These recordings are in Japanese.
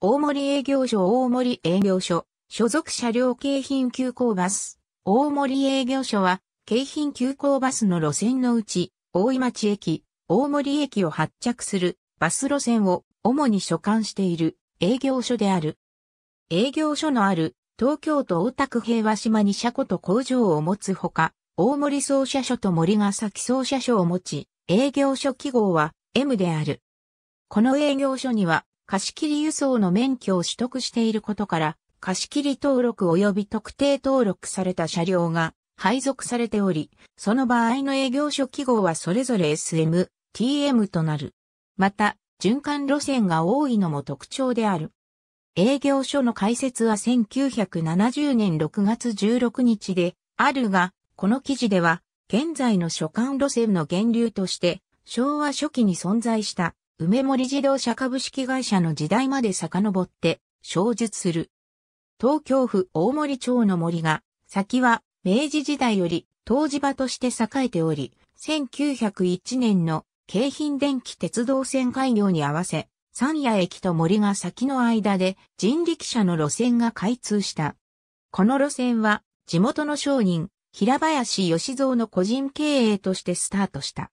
大森営業所大森営業所、所属車両京浜急行バス。大森営業所は、京浜急行バスの路線のうち、大井町駅、大森駅を発着するバス路線を主に所管している営業所である。営業所のある東京都大田区平和島に車庫と工場を持つほか、大森総社所と森ヶ崎総社所を持ち、営業所記号は M である。この営業所には貸切輸送の免許を取得していることから、貸切登録及び特定登録された車両が配属されており、その場合の営業所記号はそれぞれ SM、TM となる。また、循環路線が多いのも特徴である。営業所の開設は1970年6月16日であるが、この記事では、現在の所管路線の源流として、昭和初期に存在した梅森自動車株式会社の時代まで遡って、小述する。東京府大森町の森が、先は明治時代より湯治場として栄えており、1901年の京浜電気鉄道線開業に合わせ、三谷駅と森が先の間で人力車の路線が開通した。この路線は地元の商人、平林義蔵の個人経営としてスタートした。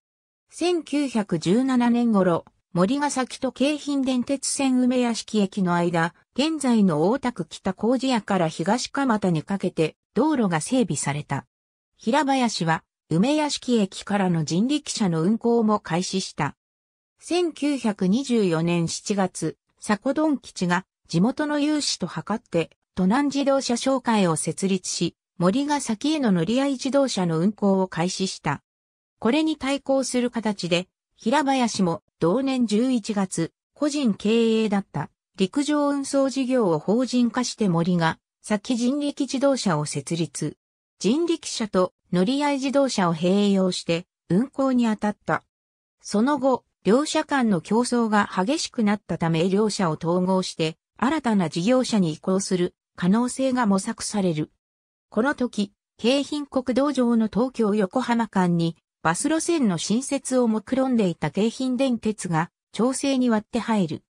1917年頃、森ヶ崎と京浜電鉄線梅屋敷駅の間、現在の大田区北工事屋から東蒲田にかけて道路が整備された。平林は梅屋敷駅からの人力車の運行も開始した。1924年7月、佐古ドン吉が地元の有志と図って都南自動車商会を設立し、森ヶ崎への乗り合い自動車の運行を開始した。これに対抗する形で、平林も同年11月、個人経営だった陸上運送事業を法人化して森が、先人力自動車を設立。人力車と乗り合い自動車を併用して運行に当たった。その後、両社間の競争が激しくなったため両社を統合して新たな事業者に移行する可能性が模索される。この時、京浜国道上の東京横浜間にバス路線の新設を目論んでいた京浜電鉄が調整に割って入る。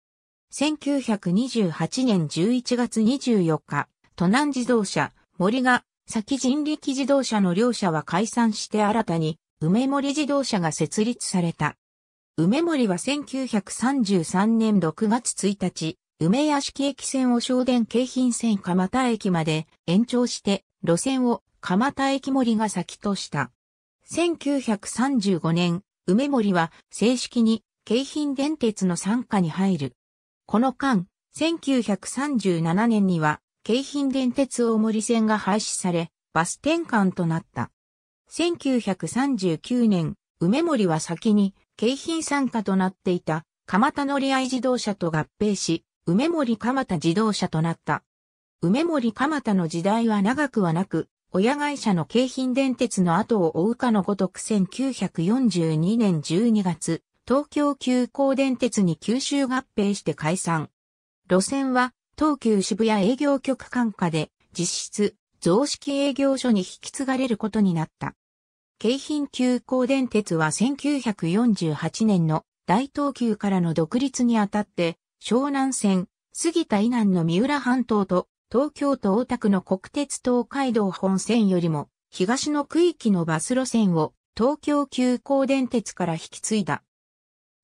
1928年11月24日、都南自動車、森が、先人力自動車の両社は解散して新たに、梅森自動車が設立された。梅森は1933年6月1日、梅屋敷駅線を省電京浜線蒲田駅まで延長して、路線を蒲田駅森が先とした。1935年、梅森は正式に京浜電鉄の参加に入る。この間、1937年には京浜電鉄大森線が廃止され、バス転換となった。1939年、梅森は先に京浜参加となっていた蒲田乗合自動車と合併し、梅森蒲田自動車となった。梅森蒲田の時代は長くはなく、親会社の京浜電鉄の後を追うかのごとく1942年12月、東京急行電鉄に九州合併して解散。路線は、東急渋谷営業局管下で、実質、増式営業所に引き継がれることになった。京浜急行電鉄は1948年の大東急からの独立にあたって、湘南線、杉田以南の三浦半島と東京都大田区の国鉄東海道本線よりも、東の区域のバス路線を東京急行電鉄から引き継いだ。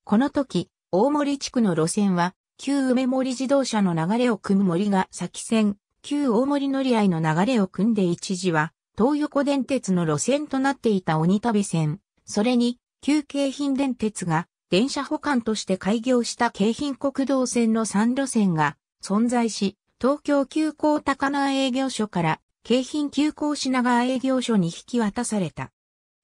この時、大森地区の路線は、旧梅森自動車の流れを組む森が先線、旧大森乗り合いの流れを組んで一時は、東横電鉄の路線となっていた鬼旅線、それに、旧京浜電鉄が、電車保管として開業した京浜国道線の3路線が存在し、東京急行高輪営業所から京浜急行品川営業所に引き渡された。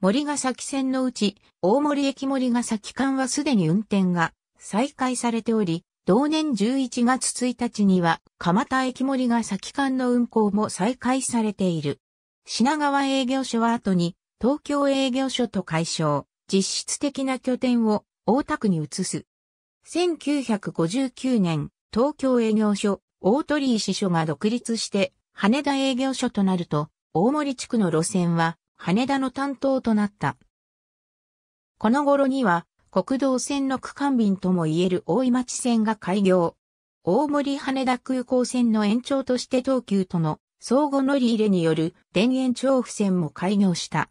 森ヶ崎線のうち、大森駅森ヶ崎間はすでに運転が再開されており、同年11月1日には、蒲田駅森ヶ崎間の運行も再開されている。品川営業所は後に、東京営業所と解消、実質的な拠点を大田区に移す。1959年、東京営業所、大鳥居支所が独立して羽田営業所となると、大森地区の路線は羽田の担当となった。この頃には国道線の区間便ともいえる大井町線が開業。大森羽田空港線の延長として東急との相互乗り入れによる田園調布線も開業した。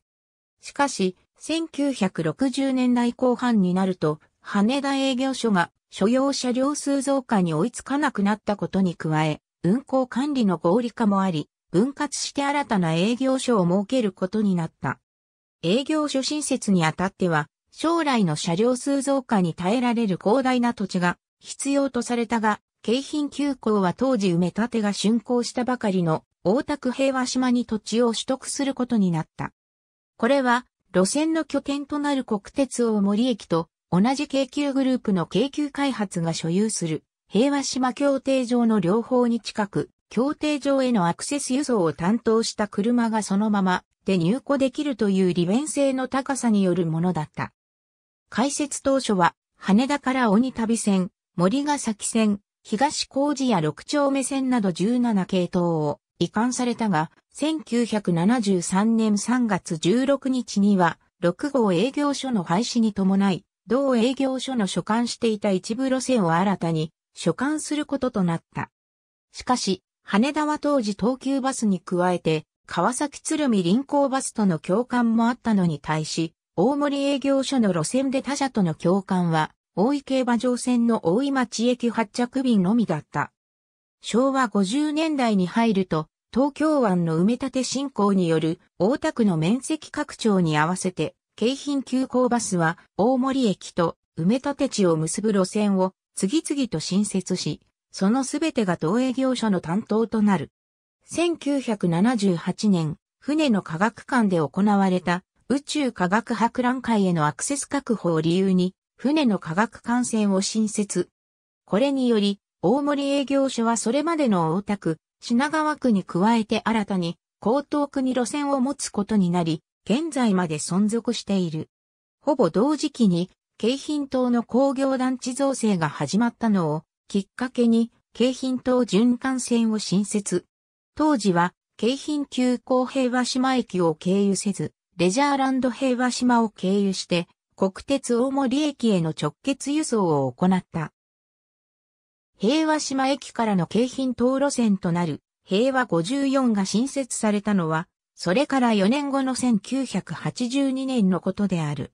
しかし、1960年代後半になると、羽田営業所が所要車両数増加に追いつかなくなったことに加え、運行管理の合理化もあり、分割して新たな営業所を設けることになった。営業所新設にあたっては、将来の車両数増加に耐えられる広大な土地が必要とされたが、京浜急行は当時埋め立てが竣工したばかりの大田区平和島に土地を取得することになった。これは路線の拠点となる国鉄大森駅と同じ京急グループの京急開発が所有する平和島協定上の両方に近く、協定上へのアクセス輸送を担当した車がそのままで入庫できるという利便性の高さによるものだった。開設当初は、羽田から鬼旅線、森ヶ崎線、東工事や六丁目線など17系統を移管されたが、1973年3月16日には、6号営業所の廃止に伴い、同営業所の所管していた一部路線を新たに所管することとなった。しかし、羽田は当時東急バスに加えて、川崎鶴見臨港バスとの共感もあったのに対し、大森営業所の路線で他社との共感は、大井競馬場線の大井町駅発着便のみだった。昭和50年代に入ると、東京湾の埋め立て振興による大田区の面積拡張に合わせて、京浜急行バスは大森駅と埋め立て地を結ぶ路線を次々と新設し、そのすべてが同営業所の担当となる。1978年、船の科学館で行われた宇宙科学博覧会へのアクセス確保を理由に、船の科学艦船を新設。これにより、大森営業所はそれまでの大田区、品川区に加えて新たに、江東区に路線を持つことになり、現在まで存続している。ほぼ同時期に、京浜島の工業団地造成が始まったのをきっかけに、京浜島循環線を新設。当時は、京浜急行平和島駅を経由せず、レジャーランド平和島を経由して、国鉄大森駅への直結輸送を行った。平和島駅からの京浜東路線となる平和54が新設されたのはそれから4年後の1982年のことである。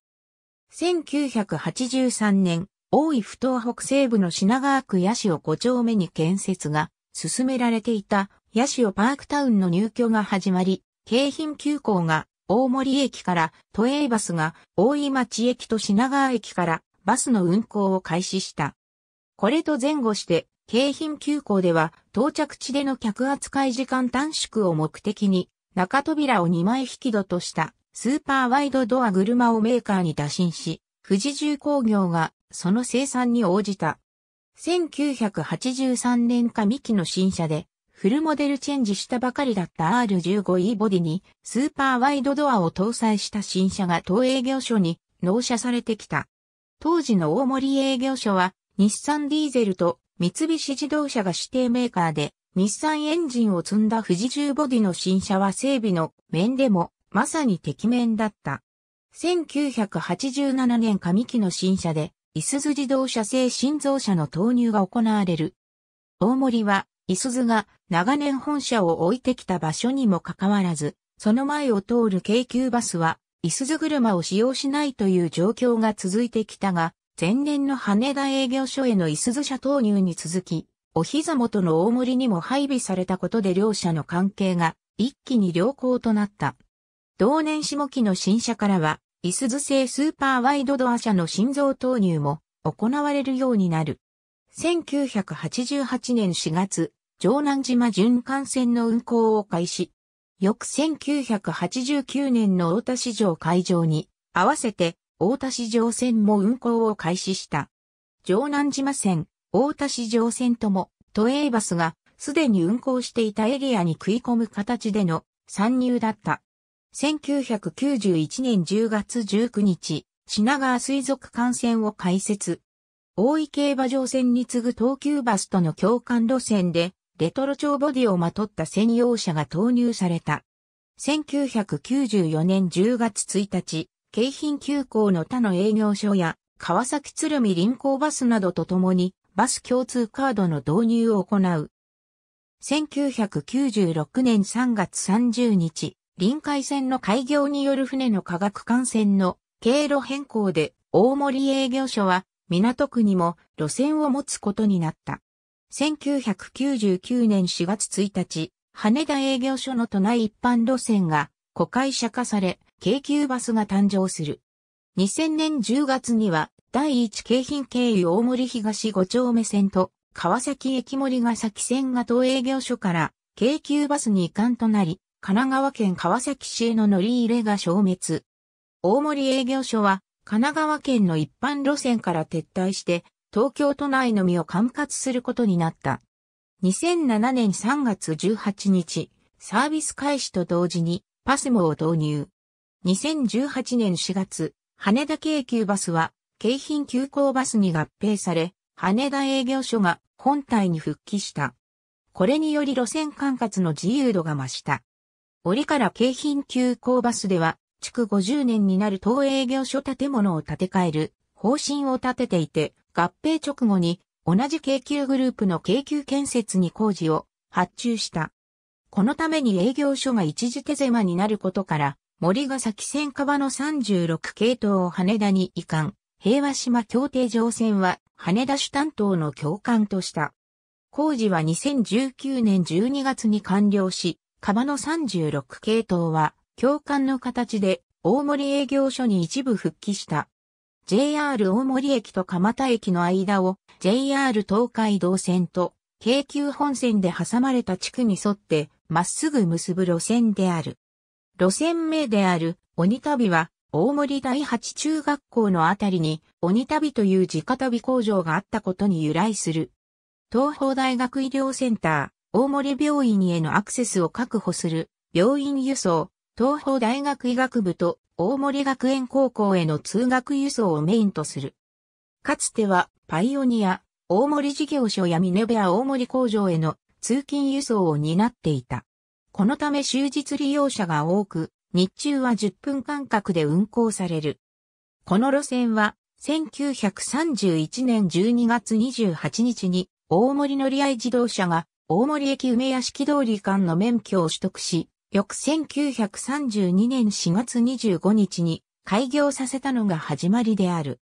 1983年、大井ふ頭北西部の品川区八潮5丁目に建設が進められていた八潮パークタウンの入居が始まり、京浜急行が大森駅から都営バスが大井町駅と品川駅からバスの運行を開始した。これと前後して、京浜急行では到着地での客扱い時間短縮を目的に中扉を2枚引き戸としたスーパーワイドドア車をメーカーに打診し、富士重工業がその生産に応じた。1983年上期の新車で、フルモデルチェンジしたばかりだった R15E ボディにスーパーワイドドアを搭載した新車が当営業所に納車されてきた。当時の大森営業所は日産ディーゼルと三菱自動車が指定メーカーで日産エンジンを積んだ富士重ボディの新車は整備の面でもまさに敵面だった。1987年上期の新車で、いすゞ自動車製新造車の投入が行われる。大森は、いすゞが長年本社を置いてきた場所にもかかわらず、その前を通る京急バスは、いすゞ車を使用しないという状況が続いてきたが、前年の羽田営業所へのいすゞ車投入に続き、お膝元の大森にも配備されたことで両者の関係が一気に良好となった。同年下期の新車からは、イスズ製スーパーワイドドア車の心臓投入も行われるようになる。1988年4月、城南島巡艦船の運航を開始。翌1989年の大田市場会場に、合わせて大田市場線も運航を開始した。城南島線、大田市場線とも、都営バスがすでに運行していたエリアに食い込む形での参入だった。1991年10月19日、品川水族館線を開設。大井競馬場線に次ぐ東急バスとの共感路線で、レトロ調ボディをまとった専用車が投入された。1994年10月1日、京浜急行の他の営業所や、川崎鶴見臨港バスなどとともに、バス共通カードの導入を行う。1996年3月30日、臨海線の開業による船の化学艦船の経路変更で大森営業所は港区にも路線を持つことになった。1999年4月1日、羽田営業所の都内一般路線が古会社化され、京急バスが誕生する。2000年10月には第一京浜経由大森東5丁目線と、川崎駅森ヶ崎線が東営業所から、京急バスに移管となり、神奈川県川崎市への乗り入れが消滅。大森営業所は、神奈川県の一般路線から撤退して、東京都内のみを管轄することになった。2007年3月18日、サービス開始と同時にパスモを導入。2018年4月、羽田京急バスは京浜急行バスに合併され、羽田営業所が本体に復帰した。これにより路線管轄の自由度が増した。折から京浜急行バスでは、築50年になる当営業所建物を建て替える方針を立てていて、合併直後に同じ京急グループの京急建設に工事を発注した。このために営業所が一時手狭になることから、森ヶ崎線川の36系統を羽田に移管。平和島協定上船は羽田主担当の教官とした。工事は2019年12月に完了し、釜の36系統は教官の形で大森営業所に一部復帰した。JR 大森駅と蒲田駅の間を JR 東海道線と京急本線で挟まれた地区に沿ってまっすぐ結ぶ路線である。路線名である鬼旅は大森第八中学校のあたりに、鬼旅という家旅工場があったことに由来する。東方大学医療センター、大森病院へのアクセスを確保する、病院輸送、東方大学医学部と大森学園高校への通学輸送をメインとする。かつては、パイオニア、大森事業所やミネベア大森工場への通勤輸送を担っていた。このため終日利用者が多く、日中は10分間隔で運行される。この路線は、1931年12月28日に、大森乗合自動車が、大森駅梅屋敷通り間の免許を取得し、翌1932年4月25日に開業させたのが始まりである。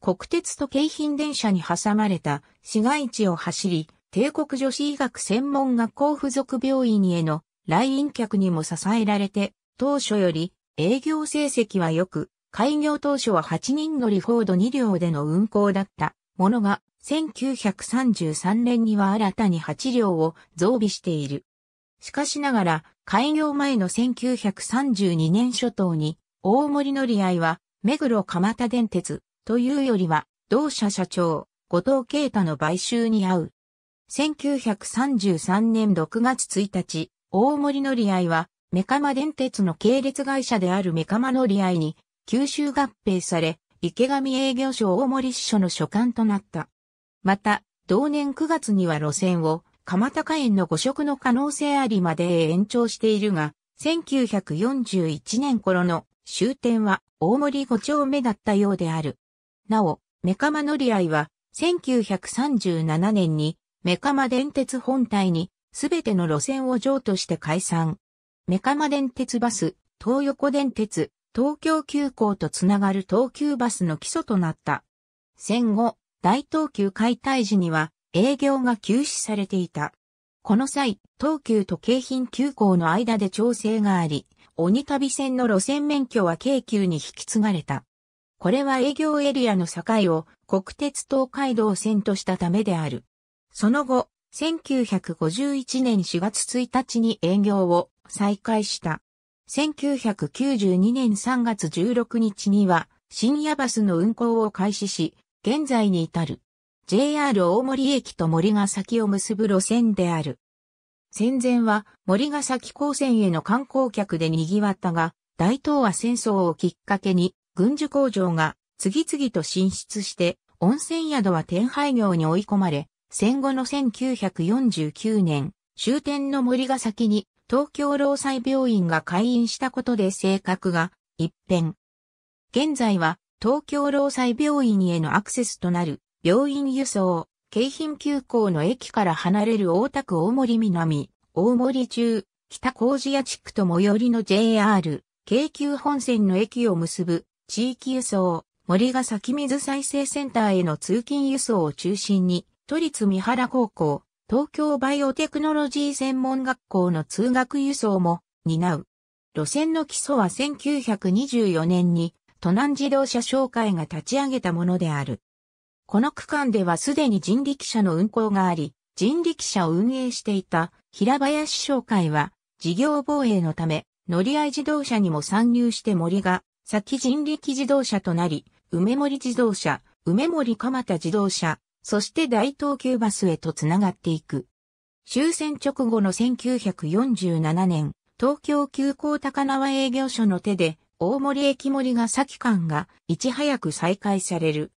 国鉄と京浜電車に挟まれた市街地を走り、帝国女子医学専門学校附属病院への来院客にも支えられて当初より営業成績は良く、開業当初は8人乗りフォード2両での運行だったものが、1933年には新たに8両を増備している。しかしながら、開業前の1932年初頭に、大森乗り合いは、目黒蒲田電鉄、というよりは、同社社長、後藤啓太の買収に合う。1933年6月1日、大森乗り合いは、メカマ電鉄の系列会社であるメカマ乗り合いに、吸収合併され、池上営業所大森支所の所管となった。また、同年9月には路線を、蒲高園の誤植の可能性ありまで延長しているが、1941年頃の終点は大森五丁目だったようである。なお、メカマ乗り合いは、1937年にメカマ電鉄本体にすべての路線を譲渡して解散。メカマ電鉄バス、東横電鉄、東京急行とつながる東急バスの基礎となった。戦後、大東急解体時には営業が休止されていた。この際、東急と京浜急行の間で調整があり、鬼旅線の路線免許は京急に引き継がれた。これは営業エリアの境を国鉄東海道線としたためである。その後、1951年4月1日に営業を再開した。1992年3月16日には、深夜バスの運行を開始し、現在に至る。JR 大森駅と森ヶ崎を結ぶ路線である。戦前は森ヶ崎高専への観光客で賑わったが、大東亜戦争をきっかけに、軍需工場が次々と進出して、温泉宿は転廃業に追い込まれ、戦後の1949年、終点の森ヶ崎に東京労災病院が開院したことで性格が一変。現在は東京労災病院へのアクセスとなる病院輸送、京浜急行の駅から離れる大田区大森南、大森中、北事屋地区と最寄りの JR、京急本線の駅を結ぶ地域輸送、森ヶ崎水再生センターへの通勤輸送を中心に、都立三原高校、東京バイオテクノロジー専門学校の通学輸送も担う。路線の基礎は1924年に都南自動車商会が立ち上げたものである。この区間ではすでに人力車の運行があり、人力車を運営していた平林商会は事業防衛のため乗り合い自動車にも参入して森が先人力自動車となり、梅森自動車、梅森蒲田自動車、そして大東急バスへとつながっていく。終戦直後の1947年、東京急行高輪営業所の手で、大森駅森が先間がいち早く再開される。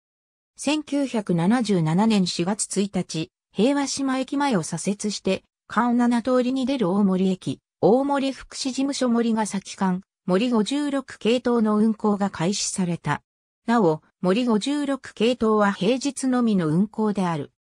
1977年4月1日、平和島駅前を左折して、間7通りに出る大森駅、大森福祉事務所森が先間、森56系統の運行が開始された。なお、森56系統は平日のみの運行である。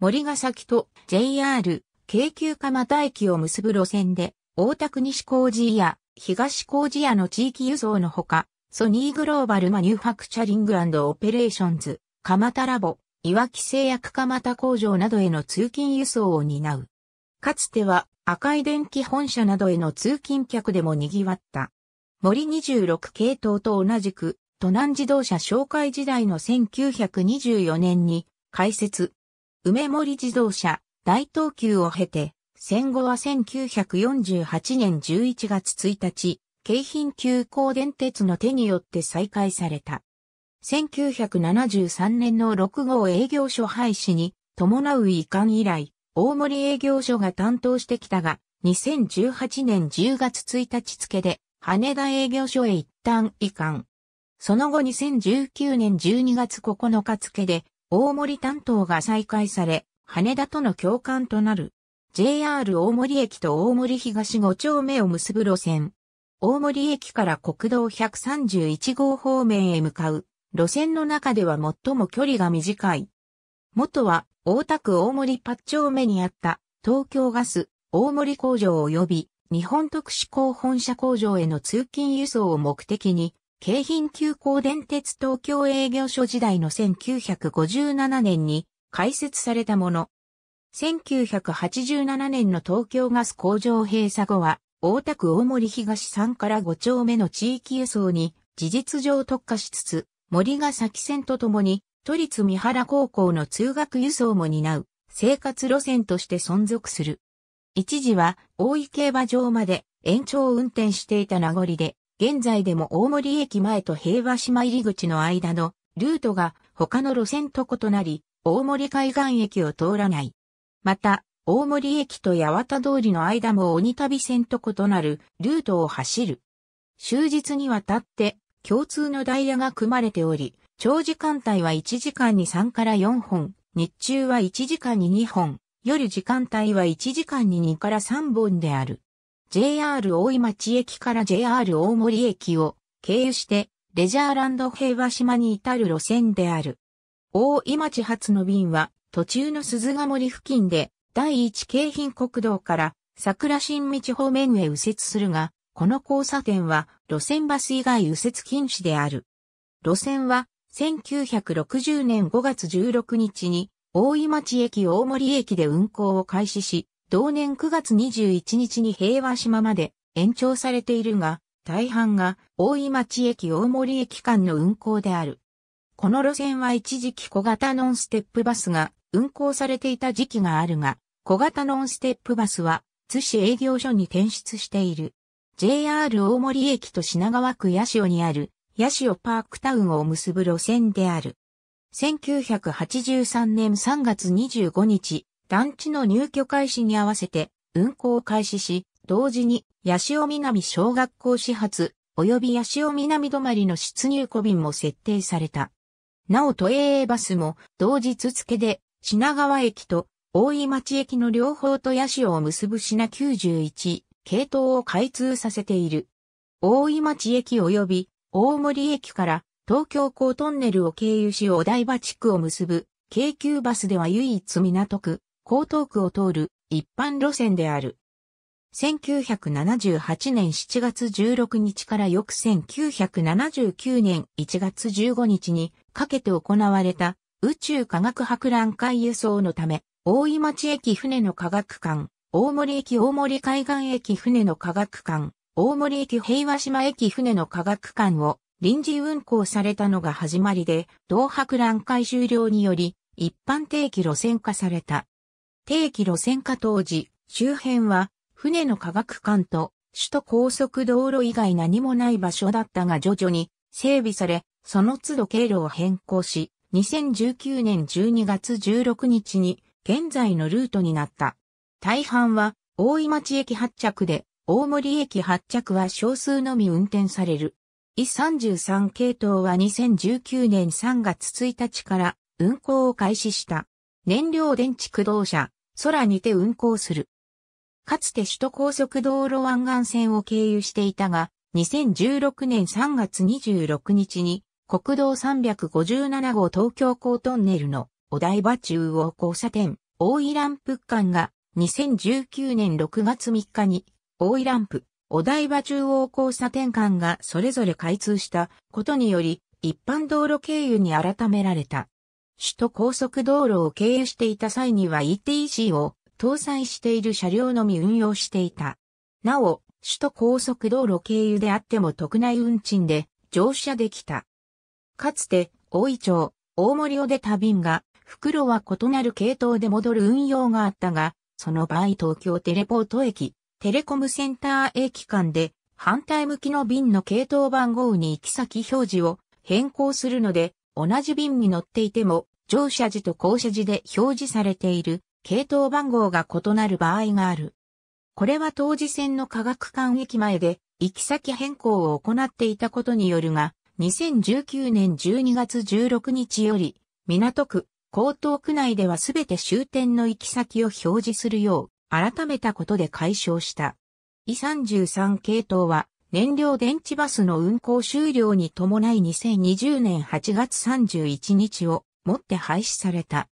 森ヶ崎と JR 京急蒲田駅を結ぶ路線で、大田区西工事や東工事屋の地域輸送のほか、ソニーグローバルマニュファクチャリングオペレーションズ、蒲田ラボ、岩木製薬蒲田工場などへの通勤輸送を担う。かつては赤い電気本社などへの通勤客でも賑わった。森26系統と同じく都南自動車紹介時代の1924年に開設。梅森自動車、大東急を経て、戦後は1948年11月1日、京浜急行電鉄の手によって再開された。1973年の6号営業所廃止に伴う移管以来、大森営業所が担当してきたが、2018年10月1日付で、羽田営業所へ一旦移管。その後2019年12月9日付で、大森担当が再開され、羽田との共感となる。JR 大森駅と大森東5丁目を結ぶ路線。大森駅から国道131号方面へ向かう路線の中では最も距離が短い。元は大田区大森八丁目にあった東京ガス大森工場及び日本特殊工本社工場への通勤輸送を目的に京浜急行電鉄東京営業所時代の1957年に開設されたもの。1987年の東京ガス工場閉鎖後は、大田区大森東3から5丁目の地域輸送に事実上特化しつつ、森ヶ崎線とともに、都立三原高校の通学輸送も担う生活路線として存続する。一時は大井競馬場まで延長運転していた名残で、現在でも大森駅前と平和島入口の間のルートが他の路線と異なり、大森海岸駅を通らない。また、大森駅と八幡通りの間も鬼旅線と異なるルートを走る。終日にわたって共通のダイヤが組まれており、長時間帯は1時間に3から4本、日中は1時間に2本、夜時間帯は1時間に2から3本である。JR 大井町駅から JR 大森駅を経由してレジャーランド平和島に至る路線である。大井町発の便は途中の鈴ヶ森付近で第一京浜国道から桜新道方面へ右折するが、この交差点は路線バス以外右折禁止である。路線は1960年5月16日に大井町駅大森駅で運行を開始し、同年9月21日に平和島まで延長されているが、大半が大井町駅大森駅間の運行である。この路線は一時期小型ノンステップバスが運行されていた時期があるが、小型ノンステップバスは津市営業所に転出している。JR 大森駅と品川区八潮にある八潮パークタウンを結ぶ路線である。1983年3月25日、団地の入居開始に合わせて運行を開始し、同時に八潮南小学校始発及び八潮南泊の出入庫便も設定された。なお都営バスも同日付で品川駅と大井町駅の両方と八潮を結ぶ品91系統を開通させている。大井町駅及び大森駅から東京港トンネルを経由しお台場地区を結ぶ京急バスでは唯一港区江東区を通る一般路線である。1978年7月16日から翌1979年1月15日にかけて行われた宇宙科学博覧会輸送のため、大井町駅船の科学館、大森駅大森海岸駅船の科学館、大森駅平和島駅船の科学館を臨時運行されたのが始まりで、同博覧会終了により一般定期路線化された。定期路線化当時、周辺は船の科学館と首都高速道路以外何もない場所だったが徐々に整備され、その都度経路を変更し、2019年12月16日に現在のルートになった。大半は大井町駅発着で、大森駅発着は少数のみ運転される。e 33系統は2019年3月1日から運行を開始した。燃料電池駆動車、空にて運行する。かつて首都高速道路湾岸線を経由していたが、2016年3月26日に国道357号東京港トンネルのお台場中央交差点、大井ランプ間が2019年6月3日に大井ランプ、お台場中央交差点間がそれぞれ開通したことにより一般道路経由に改められた。首都高速道路を経由していた際には ETC を搭載している車両のみ運用していた。なお、首都高速道路経由であっても特内運賃で乗車できた。かつて、大井町、大森を出た便が、袋は異なる系統で戻る運用があったが、その場合東京テレポート駅、テレコムセンター駅間で、反対向きの便の系統番号に行き先表示を変更するので、同じ便に乗っていても、乗車時と降車時で表示されている、系統番号が異なる場合がある。これは当時線の科学館駅前で、行き先変更を行っていたことによるが、2019年12月16日より、港区、江東区内ではすべて終点の行き先を表示するよう、改めたことで解消した。E33 系統は、燃料電池バスの運行終了に伴い2020年8月31日をもって廃止された。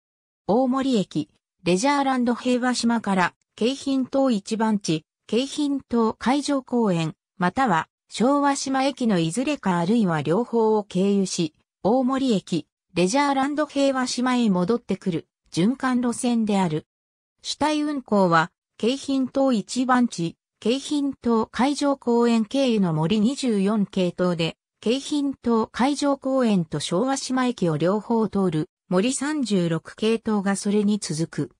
大森駅、レジャーランド平和島から京浜島一番地、京浜島海上公園、または昭和島駅のいずれかあるいは両方を経由し、大森駅、レジャーランド平和島へ戻ってくる循環路線である。主体運行は、京浜島一番地、京浜東海上公園経由の森24系統で、京浜東海上公園と昭和島駅を両方通る森36系統がそれに続く。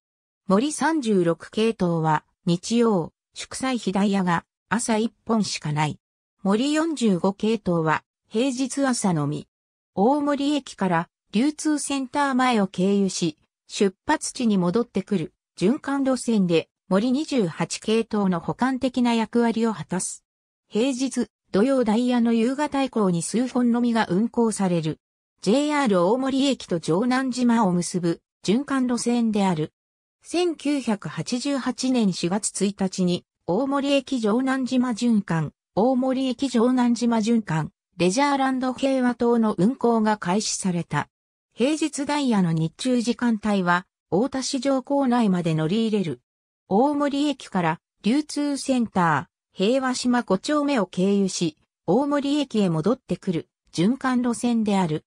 森36系統は日曜、祝祭日ダイヤが朝1本しかない。森45系統は平日朝のみ。大森駅から流通センター前を経由し、出発地に戻ってくる循環路線で森28系統の補完的な役割を果たす。平日、土曜ダイヤの夕方以降に数本のみが運行される。JR 大森駅と城南島を結ぶ循環路線である。1988年4月1日に大森駅城南島循環、大森駅城南島循環、レジャーランド平和島の運行が開始された。平日ダイヤの日中時間帯は、大田市場構内まで乗り入れる大森駅から流通センター、平和島5丁目を経由し、大森駅へ戻ってくる循環路線である。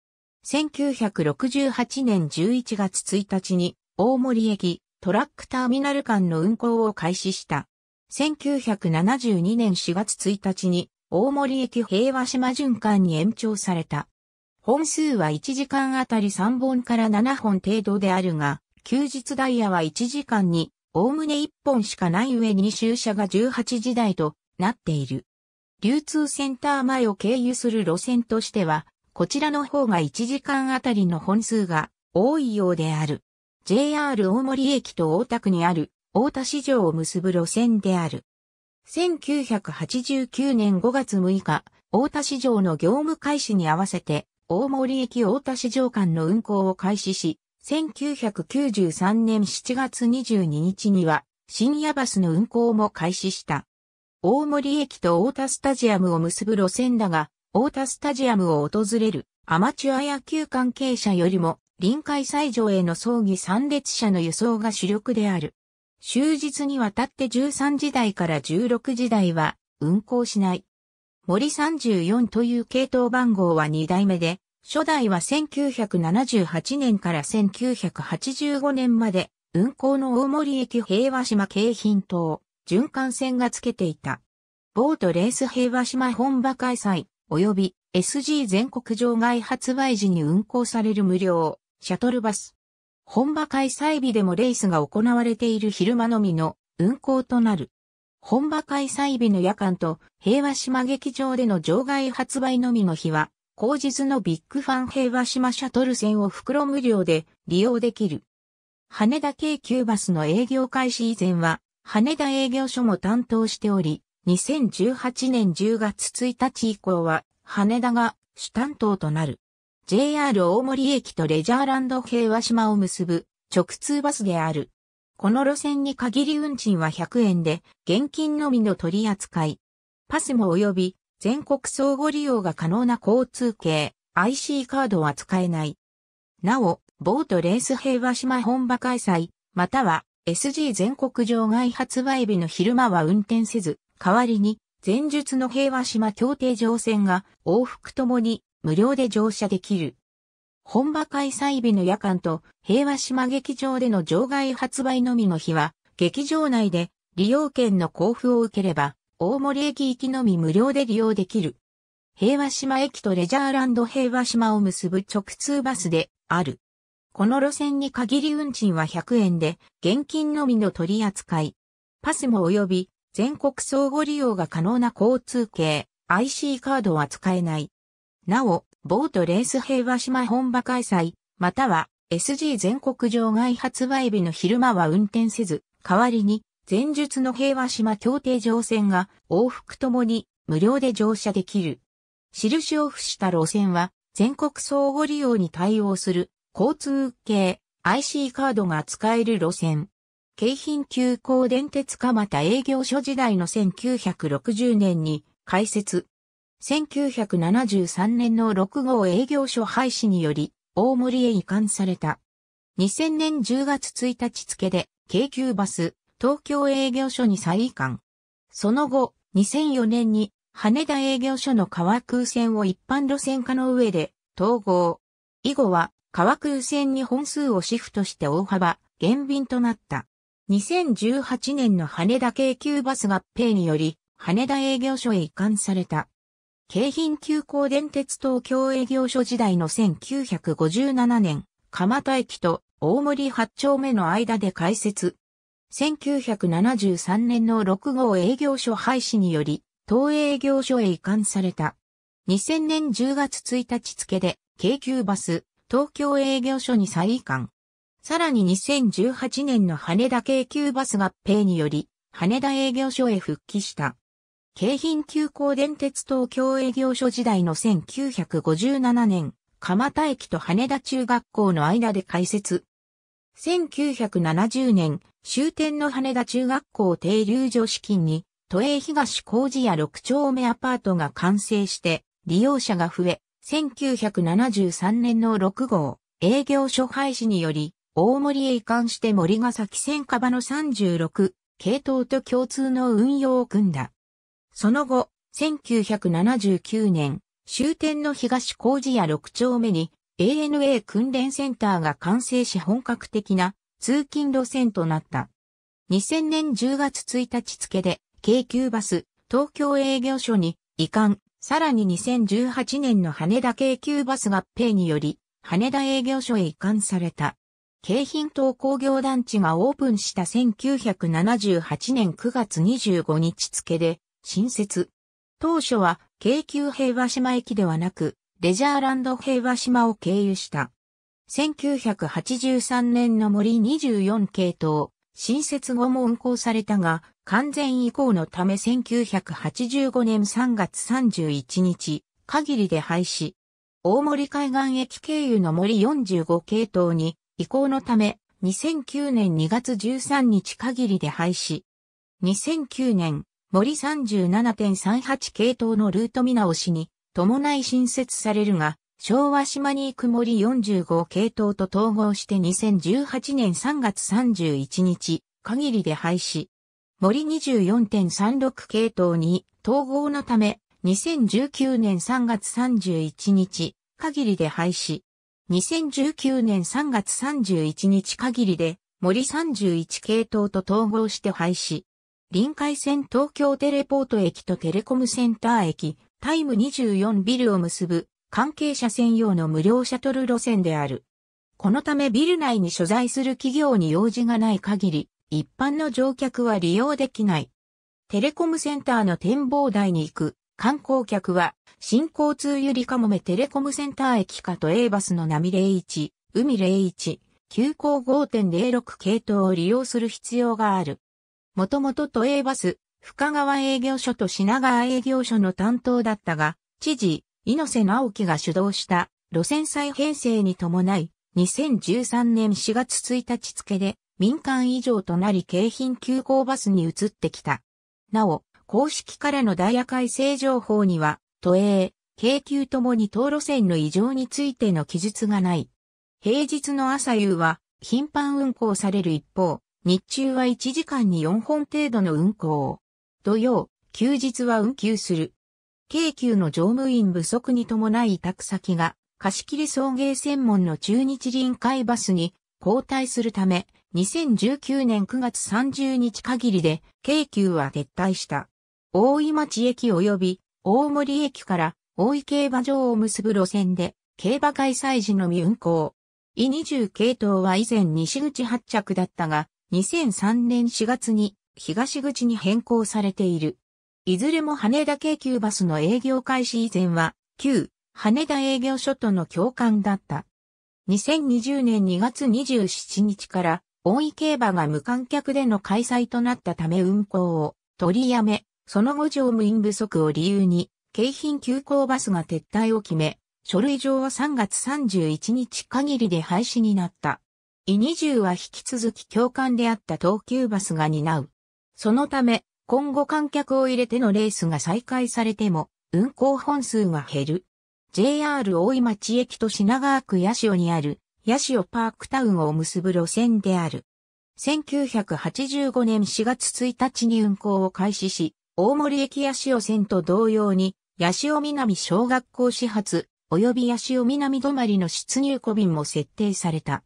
1968年11月1日に大森駅トラックターミナル間の運行を開始した。1972年4月1日に大森駅平和島循環に延長された。本数は1時間あたり3本から7本程度であるが、休日ダイヤは1時間におおむね1本しかない上に終車が18時台となっている。流通センター前を経由する路線としては、こちらの方が1時間あたりの本数が多いようである。JR 大森駅と大田区にある大田市場を結ぶ路線である。1989年5月6日、大田市場の業務開始に合わせて、大森駅大田市場間の運行を開始し、1993年7月22日には深夜バスの運行も開始した。大森駅と大田スタジアムを結ぶ路線だが、大田スタジアムを訪れるアマチュア野球関係者よりも臨海斎場への葬儀参列者の輸送が主力である。終日にわたって13時台から16時台は運行しない。森34という系統番号は2代目で、初代は1978年から1985年まで、運行の大森駅平和島京浜島、循環線がつけていた。ボートレース平和島本場開催、及び SG 全国場外発売時に運行される無料、シャトルバス。本場開催日でもレースが行われている昼間のみの運行となる。本場開催日の夜間と平和島劇場での場外発売のみの日は後日のビッグファン平和島シャトル線を袋無料で利用できる。羽田京急バスの営業開始以前は、羽田営業所も担当しており、2018年10月1日以降は、羽田が主担当となる。JR 大森駅とレジャーランド平和島を結ぶ直通バスである。この路線に限り運賃は100円で、現金のみの取り扱い。パスも及び、全国相互利用が可能な交通系 IC カードは使えない。なお、ボートレース平和島本場開催、または SG 全国場外発売日の昼間は運転せず、代わりに前述の平和島協定乗船が往復ともに無料で乗車できる。本場開催日の夜間と平和島劇場での場外発売のみの日は、劇場内で利用券の交付を受ければ大森駅行きのみ無料で利用できる。平和島駅とレジャーランド平和島を結ぶ直通バスである。この路線に限り運賃は100円で、現金のみの取り扱い。パスも及び、全国相互利用が可能な交通系、IC カードは使えない。なお、ボートレース平和島本場開催、または SG 全国場外発売日の昼間は運転せず、代わりに前述の平和島協定乗船が往復ともに無料で乗車できる。印を付した路線は全国相互利用に対応する交通系 IC カードが使える路線。京浜急行電鉄蒲田営業所時代の1960年に開設。1973年の6号営業所廃止により大森へ移管された。2000年10月1日付で京急バス、東京営業所に再移管。その後、2004年に羽田営業所の川空線を一般路線化の上で統合。以後は川空線に本数をシフトして大幅減便となった。2018年の羽田京急バス合併により羽田営業所へ移管された。京浜急行電鉄東京営業所時代の1957年、蒲田駅と大森八丁目の間で開設、1973年の6号営業所廃止により、東営業所へ移管された。2000年10月1日付で、京急バス、東京営業所に再移管。さらに2018年の羽田京急バス合併により、羽田営業所へ復帰した。京浜急行電鉄東京営業所時代の1957年、蒲田駅と羽田中学校の間で開設、1970年、終点の羽田中学校停留所資金に、都営東工事屋6丁目アパートが完成して、利用者が増え、1973年の6号、営業所廃止により、大森へ移管して森ヶ崎線カバの36、系統と共通の運用を組んだ。その後、1979年、終点の東工事屋6丁目に、ANA 訓練センターが完成し本格的な通勤路線となった。2000年10月1日付で、京急バス、東京営業所に移管、さらに2018年の羽田京急バス合併により、羽田営業所へ移管された。京浜東工業団地がオープンした1978年9月25日付で、新設。当初は京急平和島駅ではなく、レジャーランド平和島を経由した。1983年の森24系統、新設後も運行されたが、完全移行のため1985年3月31日、限りで廃止。大森海岸駅経由の森45系統に移行のため2009年2月13日限りで廃止。2009年森37.38系統のルート見直しに伴い新設されるが、昭和島に行く森45系統と統合して2018年3月31日、限りで廃止。森24.36系統に統合のため、2019年3月31日、限りで廃止。2019年3月31日限りで、森31系統と統合して廃止。臨海線東京テレポート駅とテレコムセンター駅、タイム24ビルを結ぶ関係者専用の無料シャトル路線である。このためビル内に所在する企業に用事がない限り、一般の乗客は利用できない。テレコムセンターの展望台に行く観光客は、新交通ゆりかもめテレコムセンター駅か都営バスの波01、海01、急行5.06系統を利用する必要がある。もともと都営バス、深川営業所と品川営業所の担当だったが、知事、猪瀬直樹が主導した路線再編成に伴い、2013年4月1日付で民間以上となり京浜急行バスに移ってきた。なお、公式からのダイヤ改正情報には、都営、京急ともに当路線の異常についての記述がない。平日の朝夕は頻繁運行される一方、日中は1時間に4本程度の運行。土曜、休日は運休する。京急の乗務員不足に伴い委託先が貸切送迎専門の中日臨海バスに交代するため、2019年9月30日限りで京急は撤退した。大井町駅及び大森駅から大井競馬場を結ぶ路線で競馬開催時のみ運行。E20 系統は以前西口発着だったが、2003年4月に東口に変更されている。いずれも羽田京急バスの営業開始以前は、旧羽田営業所との共感だった。2020年2月27日から大井競馬が無観客での開催となったため運行を取りやめ、その後乗務員不足を理由に、京浜急行バスが撤退を決め、書類上は3月31日限りで廃止になった。イ20は引き続き共感であった東急バスが担う。そのため、今後観客を入れてのレースが再開されても、運行本数が減る。JR 大井町駅と品川区八潮にある、八潮パークタウンを結ぶ路線である。1985年4月1日に運行を開始し、大森駅八潮線と同様に、八潮南小学校始発、及び八潮南止まりの出入庫便も設定された。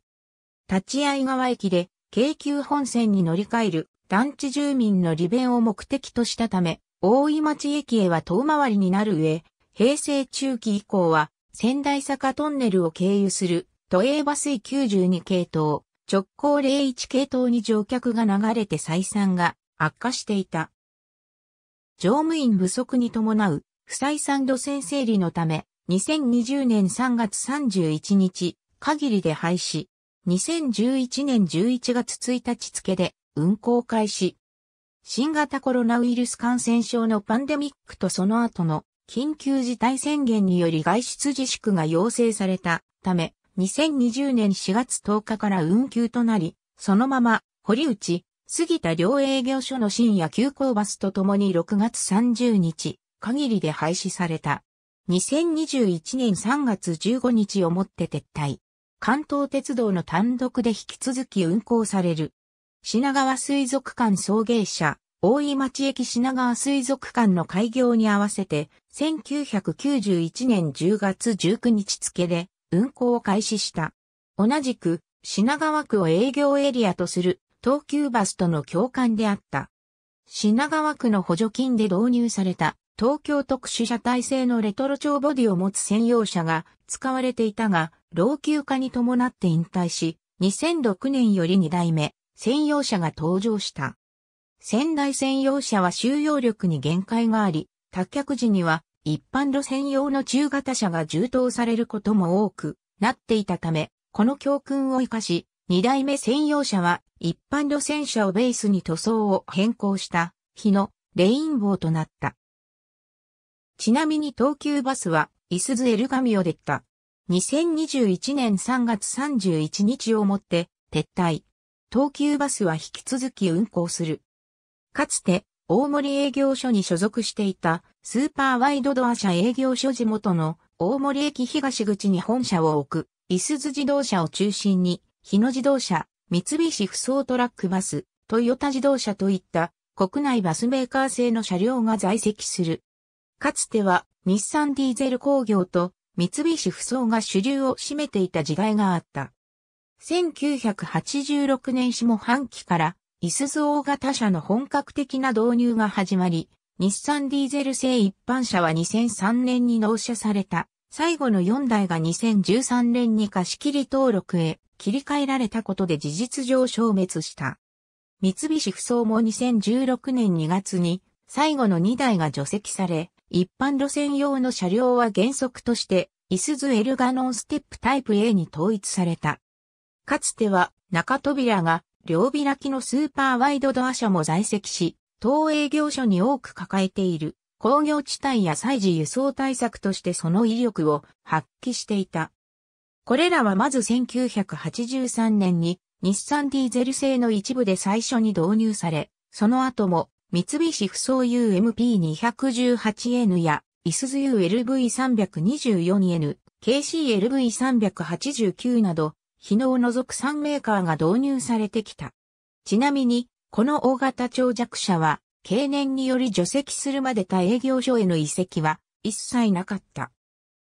立会川駅で、京急本線に乗り換える団地住民の利便を目的としたため、大井町駅へは遠回りになる上、平成中期以降は仙台坂トンネルを経由する都営バス92系統、直行01系統に乗客が流れて採算が悪化していた。乗務員不足に伴う不採算路線整理のため、2020年3月31日限りで廃止、2011年11月1日付で運行開始。新型コロナウイルス感染症のパンデミックとその後の緊急事態宣言により外出自粛が要請されたため、2020年4月10日から運休となり、そのまま、堀内、杉田両営業所の深夜急行バスとともに6月30日、限りで廃止された。2021年3月15日をもって撤退。関東鉄道の単独で引き続き運行される。品川水族館送迎車、大井町駅品川水族館の開業に合わせて、1991年10月19日付で運行を開始した。同じく、品川区を営業エリアとする東急バスとの共感であった。品川区の補助金で導入された東京特殊車体制のレトロ調ボディを持つ専用車が使われていたが、老朽化に伴って引退し、2006年より2代目、専用車が登場した。仙台専用車は収容力に限界があり、脱却時には一般路専用の中型車が充当されることも多くなっていたため、この教訓を生かし、二代目専用車は一般路線車をベースに塗装を変更した日のレインボーとなった。ちなみに東急バスは、イスズエルガミを出た。2021年3月31日をもって撤退。東急バスは引き続き運行する。かつて、大森営業所に所属していたスーパーワイドドア社営業所地元の大森駅東口に本社を置く、いす津自動車を中心に、日野自動車、三菱不走トラックバス、トヨタ自動車といった国内バスメーカー製の車両が在籍する。かつては日産ディーゼル工業と三菱不走が主流を占めていた時代があった。1986年下半期から、イスズ大型車の本格的な導入が始まり、日産ディーゼル製一般車は2003年に納車された。最後の4台が2013年に貸し切り登録へ切り替えられたことで事実上消滅した。三菱不走も2016年2月に最後の2台が除籍され、一般路線用の車両は原則として、イスズエルガノンステップタイプ A に統一された。かつては中扉が両開きのスーパーワイドドア車も在籍し、東営業所に多く抱えている工業地帯や祭事輸送対策としてその威力を発揮していた。これらはまず1983年に日産ディーゼル製の一部で最初に導入され、その後も三菱不走 UMP218N やイスズ ULV324N、KCLV389 など日野を除く3メーカーが導入されてきた。ちなみに、この大型長尺車は、経年により除籍するまで他営業所への移籍は一切なかった。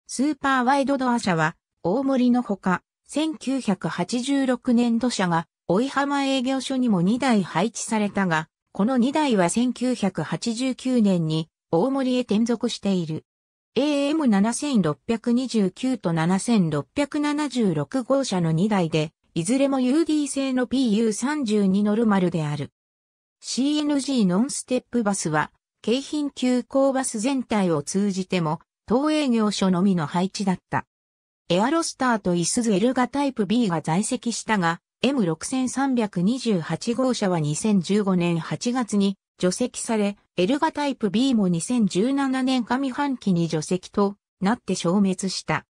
スーパーワイドドア車は、大森のほか、1986年度車が、追浜営業所にも2台配置されたが、この2台は1989年に大森へ転属している。AM7629 と7676号車の2台で、いずれも UD 製の PU32 ノルマルである。CNG ノンステップバスは、京浜急行バス全体を通じても、当営業所のみの配置だった。エアロスターとイスズエルガタイプ B が在籍したが、M6328 号車は2015年8月に除籍され、エルガタイプ B も2017年上半期に除籍となって消滅した。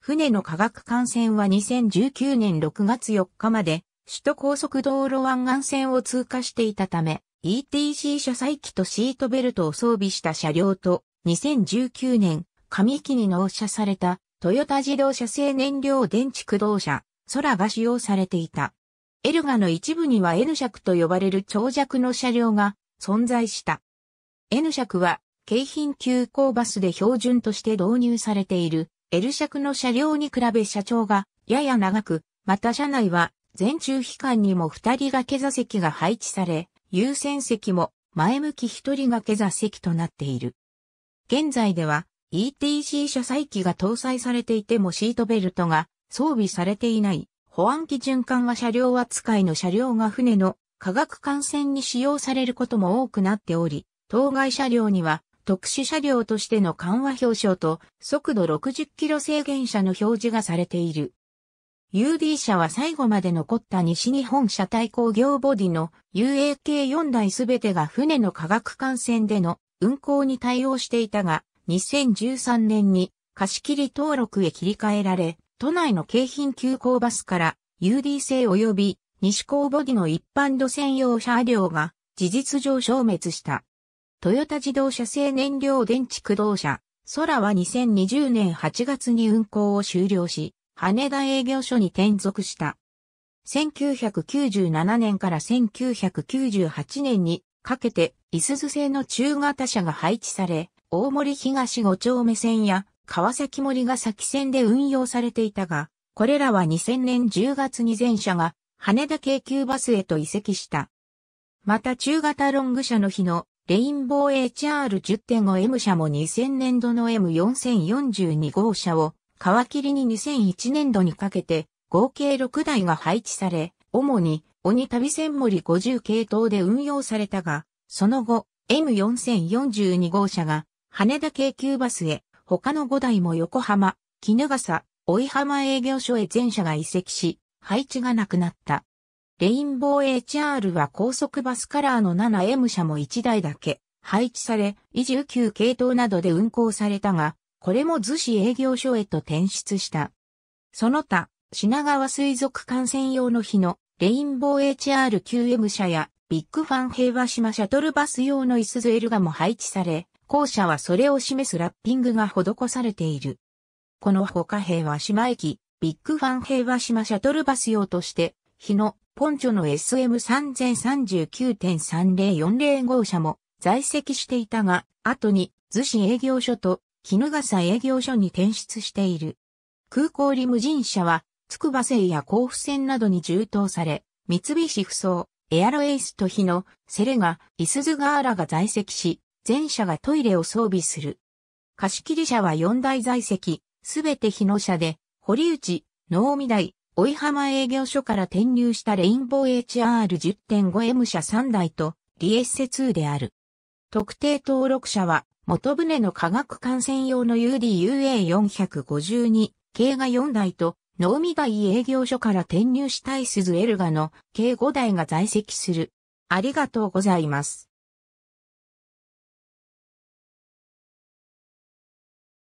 船の化学艦船は2019年6月4日まで首都高速道路湾岸線を通過していたため ETC 車載機とシートベルトを装備した車両と2019年上期に納車されたトヨタ自動車製燃料電池駆動車ソラが使用されていた。エルガの一部には N 尺と呼ばれる長尺の車両が存在した。N 尺は、京浜急行バスで標準として導入されている L 尺の車両に比べ車長がやや長く、また車内は全中期間にも二人掛け座席が配置され、優先席も前向き一人掛け座席となっている。現在では ETC 車載機が搭載されていてもシートベルトが装備されていない保安機循環は車両扱いの車両が船の化学艦船に使用されることも多くなっており、当該車両には特殊車両としての緩和表彰と速度60キロ制限車の表示がされている。UD 車は最後まで残った西日本車体工業ボディの UAK4 台すべてが船の化学艦船での運航に対応していたが、2013年に貸切登録へ切り替えられ、都内の京浜急行バスから UD 製及び西高ボディの一般路線用車両が事実上消滅した。トヨタ自動車製燃料電池駆動車、空は2020年8月に運行を終了し、羽田営業所に転属した。1997年から1998年にかけて、イスズ製の中型車が配置され、大森東五丁目線や川崎森ヶ崎線で運用されていたが、これらは2000年10月に全車が羽田京急バスへと移籍した。また中型ロング車の日のレインボー HR10.5M 社も2000年度の M4042 号車を皮切りに2001年度にかけて合計6台が配置され、主に鬼旅線森50系統で運用されたが、その後 M4042 号車が羽田京急バスへ、他の5台も横浜、絹笠、追浜営業所へ全車が移籍し、配置がなくなった。レインボー HR は高速バスカラーの 7M 車も1台だけ配置され、29系統などで運行されたが、これも図紙営業所へと転出した。その他、品川水族館専用の日のレインボー HR9M 車やビッグファン平和島シャトルバス用のイスズエルガも配置され、校舎はそれを示すラッピングが施されている。この他平和島駅、ビッグファン平和島シャトルバス用として、日野、ポンチョの SM3039.3040 号車も在籍していたが、後に逗子営業所と野笠営業所に転出している。空港リムジン車は、筑波線や甲府線などに充当され、三菱不そエアロエイスと日野、セレガ、イスズガーラが在籍し、全車がトイレを装備する。貸切車は4台在籍、すべて日野車で、堀内、能見台、追い浜営業所から転入したレインボー HR10.5M 社3台と、リエッセ2である。特定登録者は、元船の化学感染用の UDUA452 系が4台と、農見外営業所から転入したい鈴エルガの計5台が在籍する。ありがとうございます。